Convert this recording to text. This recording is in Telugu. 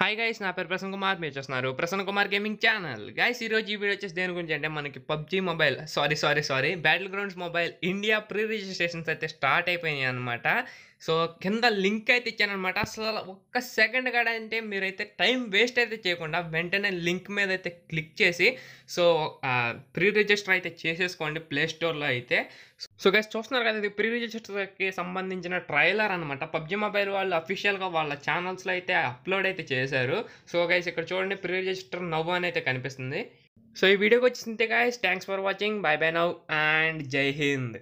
హాయ్ గైస్ నా పేరు ప్రసన్న కుమార్ మీరు చూస్తున్నారు Prasanna Kumar gaming channel guys ఈరోజు ఈ వీడియో వచ్చేసి దేని గురించి అంటే మనకి PUBG mobile sorry sorry sorry battlegrounds mobile India pre registrations అయితే స్టార్ట్ అయిపోయినాయి అనమాట సో కింద లింక్ అయితే ఇచ్చాను అనమాట అసలు ఒక్క సెకండ్ కాడ అంటే మీరైతే టైం వేస్ట్ అయితే చేయకుండా వెంటనే లింక్ మీద అయితే క్లిక్ చేసి సో ప్రీ రిజిస్టర్ అయితే చేసేసుకోండి ప్లే స్టోర్లో అయితే సో గైస్ చూస్తున్నారు కదా ఇది ప్రీ రిజిస్టర్కి సంబంధించిన ట్రైలర్ అనమాట పబ్జి మొబైల్ వాళ్ళు అఫీషియల్గా వాళ్ళ ఛానల్స్లో అయితే అప్లోడ్ అయితే చేశారు సో గైస్ ఇక్కడ చూడండి ప్రీ రిజిస్టర్ నవ్వు అని అయితే కనిపిస్తుంది సో ఈ వీడియోకి వచ్చింది guys thanks for watching bye bye now and Jai Hind